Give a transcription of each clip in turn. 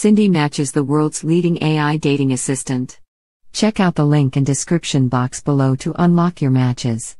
Cindy Match is the world's leading AI dating assistant. Check out the link in description box below to unlock your matches.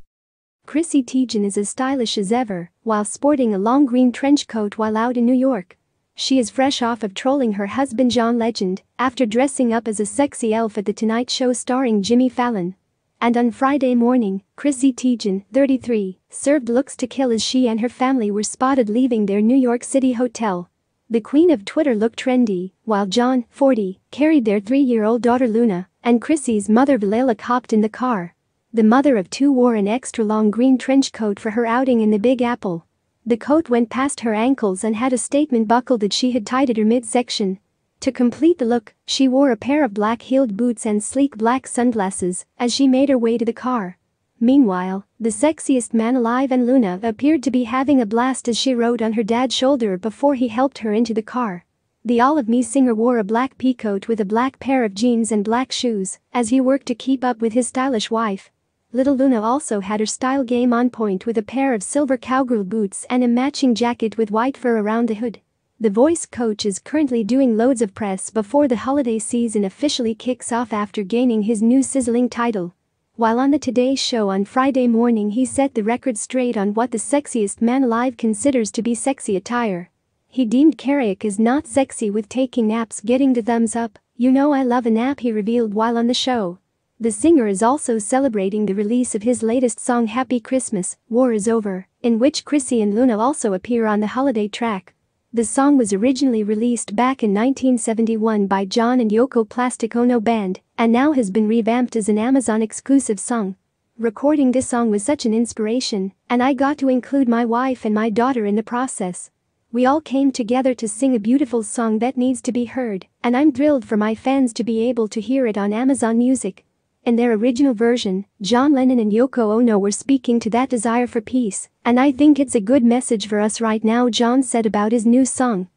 Chrissy Teigen is as stylish as ever, while sporting a long green trench coat while out in New York. She is fresh off of trolling her husband John Legend after dressing up as a sexy elf at The Tonight Show starring Jimmy Fallon. And on Friday morning, Chrissy Teigen, 33, served looks to kill as she and her family were spotted leaving their New York City hotel, the queen of Twitter looked trendy, while John, 40, carried their three-year-old daughter Luna, and Chrissy's mother Vilela copped in the car. The mother of two wore an extra-long green trench coat for her outing in the Big Apple. The coat went past her ankles and had a statement buckle that she had tied at her midsection. To complete the look, she wore a pair of black-heeled boots and sleek black sunglasses as she made her way to the car. Meanwhile, the sexiest man alive and Luna appeared to be having a blast as she rode on her dad's shoulder before he helped her into the car. The All of Me singer wore a black peacoat with a black pair of jeans and black shoes as he worked to keep up with his stylish wife. Little Luna also had her style game on point with a pair of silver cowgirl boots and a matching jacket with white fur around the hood. The voice coach is currently doing loads of press before the holiday season officially kicks off after gaining his new sizzling title while on the Today Show on Friday morning he set the record straight on what the sexiest man alive considers to be sexy attire. He deemed Carrick as not sexy with taking naps getting the thumbs up, you know I love a nap he revealed while on the show. The singer is also celebrating the release of his latest song Happy Christmas, War is Over, in which Chrissy and Luna also appear on the holiday track. The song was originally released back in 1971 by John and Yoko Plastic Ono Band and now has been revamped as an Amazon exclusive song. Recording this song was such an inspiration, and I got to include my wife and my daughter in the process. We all came together to sing a beautiful song that needs to be heard, and I'm thrilled for my fans to be able to hear it on Amazon Music. In their original version, John Lennon and Yoko Ono were speaking to that desire for peace, and I think it's a good message for us right now, John said about his new song.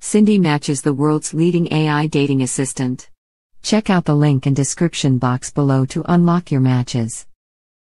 Cindy matches the world's leading AI dating assistant. Check out the link in description box below to unlock your matches.